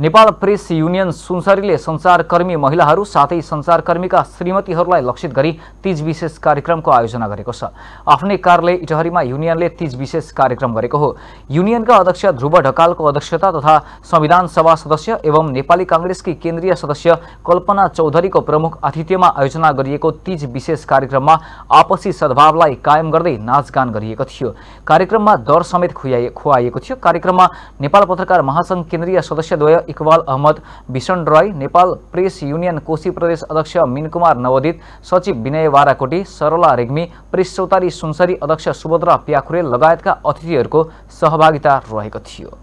Nepal press union सुनसरीले संसारकर्मी महिलाहरू साथै संसारकर्मीका श्रीमतीहरूलाई लक्षित गरी तीज विशेष कार्यक्रमको आयोजना गरेको छ आफ्नै कार्यालय इटहरीमा युनियनले तीज विशेष कार्यक्रम गरेको हो युनियनका अध्यक्ष ध्रुव ढकालको अध्यक्षता तथा संविधान सभा सदस्य एवं नेपाली काङ्ग्रेसकी केन्द्रीय सदस्य कल्पना चौधरीको प्रमुख आतिथ्यमा आयोजना गरिएको तीज विशेष कार्यक्रममा आपसी सद्भावलाई कायम गर्दै नाचगान गरिएको थियो कार्यक्रममा दर समेत खुवाइएको थियो कार्यक्रममा नेपाल पत्रकार महासङ्घ केन्द्रीय सदस्यद्वय इकबाल अहमद भीषण राय नेपाल प्रेस युनियन कोशी प्रदेश अध्यक्ष मिनकुमार नवदित सचिव विनय वाराकोटी सरला रेग्मी प्रेस चौतारी सुनसरी अध्यक्ष सुभद्रा प्याखुरे लगायतका अतिथिहरूको सहभागिता रहेको थियो